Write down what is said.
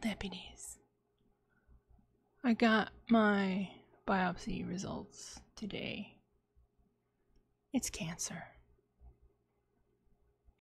Deputies, I got my biopsy results today. It's cancer.